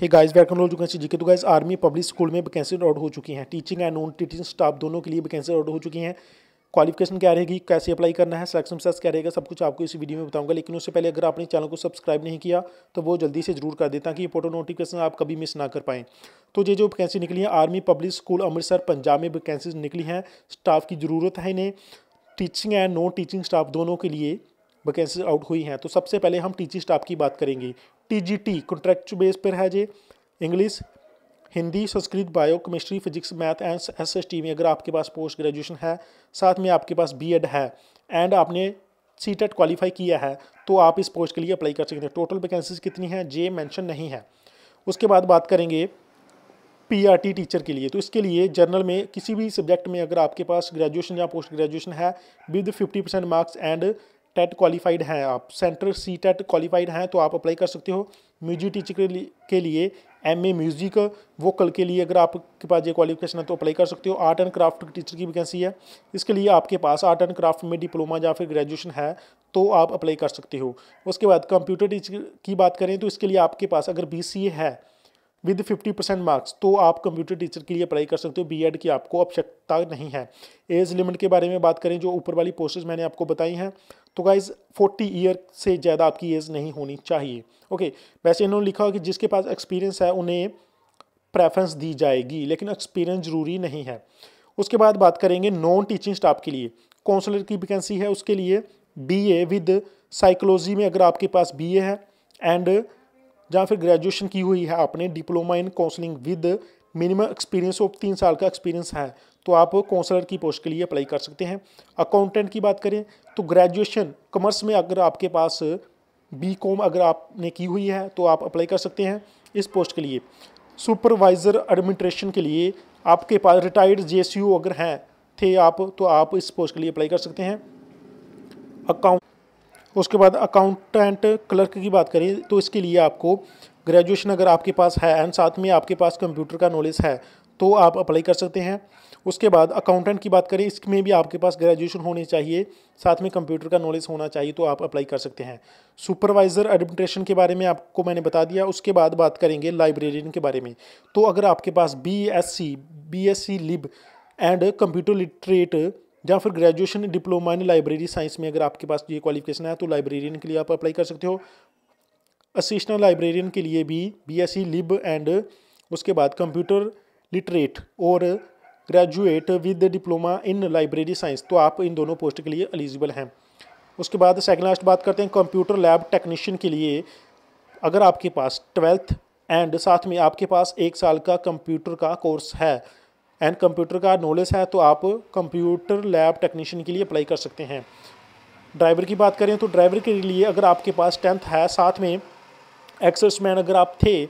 हे guys welcome लोग vacancy GK तो guys army public school में वैकेंसी आउट हो चुकी हैं teaching and non teaching staff दोनों के लिए वैकेंसी आउट हो चुकी हैं क्वालिफिकेशन क्या रहेगी कैसे अप्लाई करना है सिलेक्शन प्रोसेस क्या रहेगा सब कुछ आपको इस वीडियो में बताऊंगा लेकिन उससे पहले अगर आपने चैनल को सब्सक्राइब नहीं किया तो वो जल्दी से जरूर कर देता कि इंपॉर्टेंट नोटिफिकेशन आप कभी मिस ना कर पाएँ तो ये जो वैकेंसी निकली है army public school Amritsar Punjab में वैकेंसी निकली हैं स्टाफ की ज़रूरत है इन्हें teaching and non teaching staff दोनों के लिए वैकेंसीज आउट हुई हैं तो सबसे पहले हम टीचिंग स्टाफ की बात करेंगे T G T contract base पर है जे English Hindi Sanskrit bio chemistry physics math and S S T में अगर आपके पास पोस्ट ग्रेजुएशन है साथ में आपके पास बी एड है एंड आपने सी टेट क्वालिफाई किया है तो आप इस पोस्ट के लिए अप्लाई कर सकते हैं टोटल वैकेंसीज कितनी हैं जे मैंशन नहीं है उसके बाद बात करेंगे पी आर टी टीचर के लिए तो इसके लिए जर्नल में किसी भी सब्जेक्ट में अगर आपके पास ग्रेजुएशन या पोस्ट ग्रेजुएशन है with fifty percent marks and TET qualified हैं आप सेंटर सी टेट क्वालिफाइड हैं तो आप अप्लाई कर सकते हो म्यूजिक टीचर के लिए के लिए एम ए म्यूज़िक वोकल के लिए अगर आपके पास ये क्वालिफिकेशन है तो अप्लाई कर सकते हो आर्ट एंड क्राफ्ट टीचर की वैकेंसी है इसके लिए आपके पास आर्ट एंड क्राफ्ट में डिप्लोमा या फिर ग्रेजुएशन है तो आप अप्लाई कर सकते हो उसके बाद कंप्यूटर टीचर की बात करें तो इसके लिए आपके पास अगर बी है विद 50 परसेंट मार्क्स तो आप कंप्यूटर टीचर के लिए अप्लाई कर सकते हो बीएड की आपको आवश्यकता नहीं है एज लिमिट के बारे में बात करें जो ऊपर वाली पोस्टेज मैंने आपको बताई हैं तो गाइज 40 ईयर से ज़्यादा आपकी एज नहीं होनी चाहिए ओके वैसे इन्होंने लिखा हो कि जिसके पास एक्सपीरियंस है उन्हें प्रेफरेंस दी जाएगी लेकिन एक्सपीरियंस ज़रूरी नहीं है उसके बाद बात करेंगे नॉन टीचिंग स्टाफ के लिए काउंसलर की वैकेंसी है उसके लिए बीए विद साइकोलॉजी में अगर आपके पास बीए है एंड या फिर ग्रेजुएशन की हुई है आपने diploma in counselling with minimum experience of तीन साल का एक्सपीरियंस है तो आप काउंसलर की पोस्ट के लिए अप्लाई कर सकते हैं अकाउंटेंट की बात करें तो ग्रेजुएशन कॉमर्स में अगर आपके पास बी कॉम अगर आपने की हुई है तो आप अप्लाई कर सकते हैं इस पोस्ट के लिए सुपरवाइज़र एडमिनिस्ट्रेशन के लिए आपके पास रिटायर्ड जे अगर हैं थे आप तो आप इस पोस्ट के लिए अप्लाई कर सकते हैं अकाउंट उसके बाद अकाउंटेंट क्लर्क की बात करें तो इसके लिए आपको ग्रेजुएशन अगर आपके पास है एंड साथ में आपके पास कंप्यूटर का नॉलेज है तो आप अप्लाई कर सकते हैं उसके बाद अकाउंटेंट की बात करें इसमें भी आपके पास ग्रेजुएशन होनी चाहिए साथ में कंप्यूटर का नॉलेज होना चाहिए तो आप अप्लाई कर सकते हैं सुपरवाइज़र एडमिनिस्ट्रेशन के बारे में आपको मैंने बता दिया उसके बाद बात करेंगे लाइब्रेरियन के बारे में तो अगर आपके पास B S C B S C lib and computer literate या फिर graduation diploma in library science में अगर आपके पास ये क्वालिफिकेशन है तो लाइब्रेरियन के लिए आप अप्लाई कर सकते हो असिस्टेंट लाइब्रेरियन के लिए भी बीएससी लिब एंड उसके बाद कंप्यूटर लिटरेट और graduate with diploma in library science तो आप इन दोनों पोस्ट के लिए एलिजिबल हैं उसके बाद सेकेंड लास्ट बात करते हैं कंप्यूटर लैब टेक्नीशियन के लिए अगर आपके पास ट्वेल्थ एंड साथ में आपके पास एक साल का कंप्यूटर का कोर्स है एंड कंप्यूटर का नॉलेज है तो आप कंप्यूटर लैब टेक्नीशियन के लिए अप्लाई कर सकते हैं ड्राइवर की बात करें तो ड्राइवर के लिए अगर आपके पास टेंथ है साथ में मैन अगर आप थे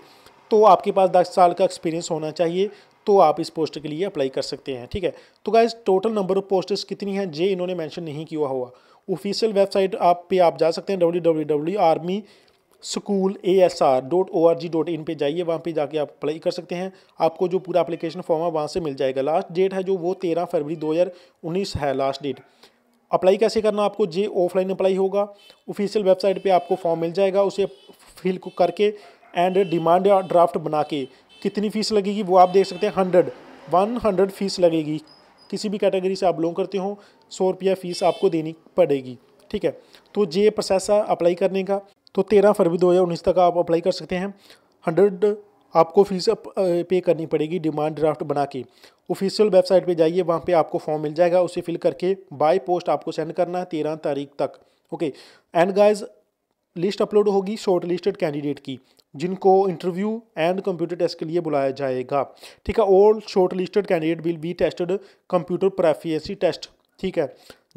तो आपके पास दस साल का एक्सपीरियंस होना चाहिए तो आप इस पोस्ट के लिए अप्लाई कर सकते हैं ठीक है तो guys total number of posters कितनी हैं जे इन्होंने मैंशन नहीं किया हुआ ऑफिशियल वेबसाइट आप पे आप जा सकते हैं W W W army school A S R dot O R G dot in पर जाइए वहाँ पर जाके आप अप्लाई कर सकते हैं आपको जो पूरा अप्लीकेशन फॉर्म है वहाँ से मिल जाएगा लास्ट डेट है जो वो तेरह फरवरी दो हज़ार उन्नीस है लास्ट डेट अप्लाई कैसे करना आपको जे ऑफलाइन अप्लाई होगा ऑफिशियल वेबसाइट पे आपको फॉर्म मिल जाएगा उसे फिल को करके एंड डिमांड ड्राफ्ट बना के कितनी फ़ीस लगेगी वो आप देख सकते हैं हंड्रेड वन हंड्रेड फ़ीस लगेगी किसी भी कैटेगरी से आप बिलोंग करते हो सौ रुपया फ़ीस आपको देनी पड़ेगी ठीक है तो ये प्रोसेस है अप्लाई करने का तो तेरह फरवरी दो हज़ार उन्नीस तक आप अप्लाई कर सकते हैं हंड्रेड आपको फीस पे करनी पड़ेगी डिमांड ड्राफ्ट बना के ऑफिशियल वेबसाइट पे जाइए वहाँ पे आपको फॉर्म मिल जाएगा उसे फिल करके बाय पोस्ट आपको सेंड करना है तेरह तारीख तक okay and guys list upload होगी शॉर्ट लिस्टेड कैंडिडेट की जिनको इंटरव्यू एंड कंप्यूटर टेस्ट के लिए बुलाया जाएगा ठीक है all short listed candidate will be tested computer proficiency test ठीक है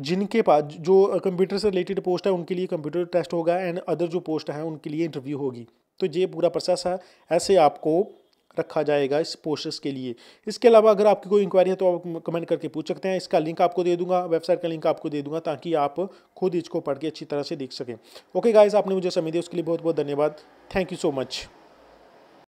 जिनके पास जो कंप्यूटर से रिलेटेड पोस्ट है उनके लिए कंप्यूटर टेस्ट होगा एंड अदर जो पोस्ट हैं उनके लिए इंटरव्यू होगी तो ये पूरा प्रोसेस है ऐसे आपको रखा जाएगा इस पोस्टर्स के लिए इसके अलावा अगर आपकी कोई इंक्वायरी है तो आप कमेंट करके पूछ सकते हैं इसका लिंक आपको दे दूंगा वेबसाइट का लिंक आपको दे दूंगा ताकि आप खुद इसको पढ़ के अच्छी तरह से देख सकें ओके गाइज आपने मुझे समय दिया उसके लिए बहुत बहुत धन्यवाद थैंक यू सो मच